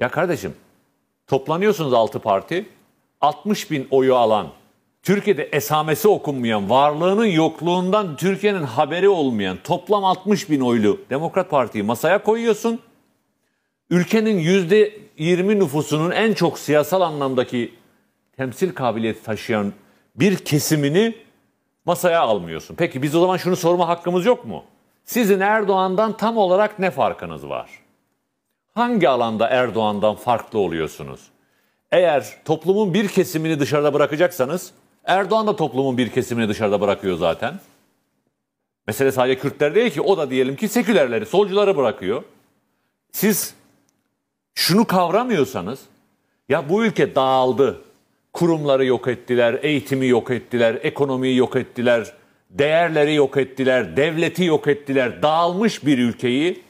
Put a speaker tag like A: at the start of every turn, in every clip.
A: Ya kardeşim toplanıyorsunuz 6 parti 60 bin oyu alan Türkiye'de esamesi okunmayan, varlığının yokluğundan Türkiye'nin haberi olmayan toplam 60 bin oylu Demokrat Parti'yi masaya koyuyorsun. Ülkenin %20 nüfusunun en çok siyasal anlamdaki temsil kabiliyeti taşıyan bir kesimini masaya almıyorsun. Peki biz o zaman şunu sorma hakkımız yok mu? Sizin Erdoğan'dan tam olarak ne farkınız var? hangi alanda Erdoğan'dan farklı oluyorsunuz? Eğer toplumun bir kesimini dışarıda bırakacaksanız Erdoğan da toplumun bir kesimini dışarıda bırakıyor zaten. Mesele sadece Kürtler değil ki o da diyelim ki sekülerleri, solcuları bırakıyor. Siz şunu kavramıyorsanız ya bu ülke dağıldı. Kurumları yok ettiler, eğitimi yok ettiler, ekonomiyi yok ettiler, değerleri yok ettiler, devleti yok ettiler. Dağılmış bir ülkeyi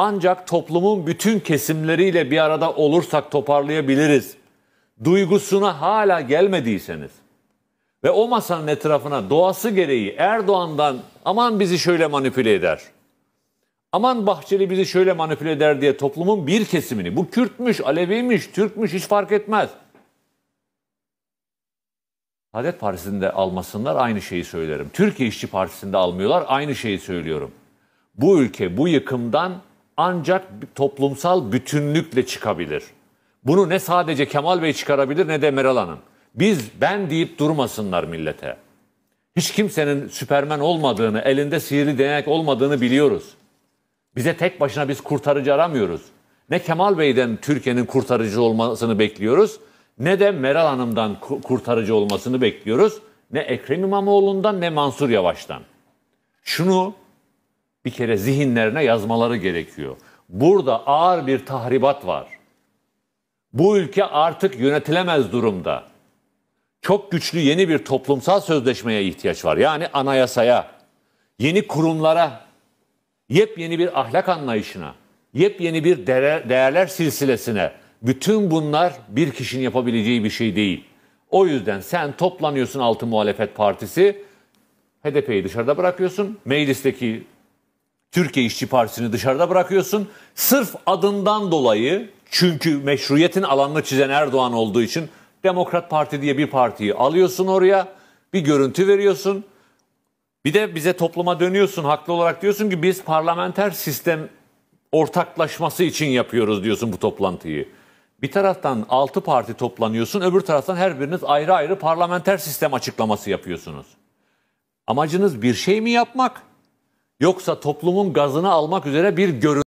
A: ancak toplumun bütün kesimleriyle bir arada olursak toparlayabiliriz. Duygusuna hala gelmediyseniz ve o masanın etrafına doğası gereği Erdoğan'dan aman bizi şöyle manipüle eder. Aman Bahçeli bizi şöyle manipüle eder diye toplumun bir kesimini bu Kürtmüş, Aleviymiş, Türkmüş hiç fark etmez. Saadet Partisi'nde almasınlar aynı şeyi söylerim. Türkiye İşçi Partisi'nde almıyorlar aynı şeyi söylüyorum. Bu ülke bu yıkımdan ancak toplumsal bütünlükle çıkabilir. Bunu ne sadece Kemal Bey çıkarabilir ne de Meral Hanım. Biz ben deyip durmasınlar millete. Hiç kimsenin süpermen olmadığını, elinde sihirli denek olmadığını biliyoruz. Bize tek başına biz kurtarıcı aramıyoruz. Ne Kemal Bey'den Türkiye'nin kurtarıcı olmasını bekliyoruz, ne de Meral Hanım'dan kurtarıcı olmasını bekliyoruz. Ne Ekrem İmamoğlu'ndan ne Mansur Yavaş'tan. Şunu bir kere zihinlerine yazmaları gerekiyor. Burada ağır bir tahribat var. Bu ülke artık yönetilemez durumda. Çok güçlü yeni bir toplumsal sözleşmeye ihtiyaç var. Yani anayasaya, yeni kurumlara, yepyeni bir ahlak anlayışına, yepyeni bir değerler silsilesine. Bütün bunlar bir kişinin yapabileceği bir şey değil. O yüzden sen toplanıyorsun altı muhalefet partisi, HDP'yi dışarıda bırakıyorsun. Meclisteki Türkiye İşçi Partisi'ni dışarıda bırakıyorsun. Sırf adından dolayı çünkü meşruiyetin alanını çizen Erdoğan olduğu için Demokrat Parti diye bir partiyi alıyorsun oraya. Bir görüntü veriyorsun. Bir de bize topluma dönüyorsun haklı olarak diyorsun ki biz parlamenter sistem ortaklaşması için yapıyoruz diyorsun bu toplantıyı. Bir taraftan 6 parti toplanıyorsun, öbür taraftan her biriniz ayrı ayrı parlamenter sistem açıklaması yapıyorsunuz. Amacınız bir şey mi yapmak yoksa toplumun gazını almak üzere bir görüntü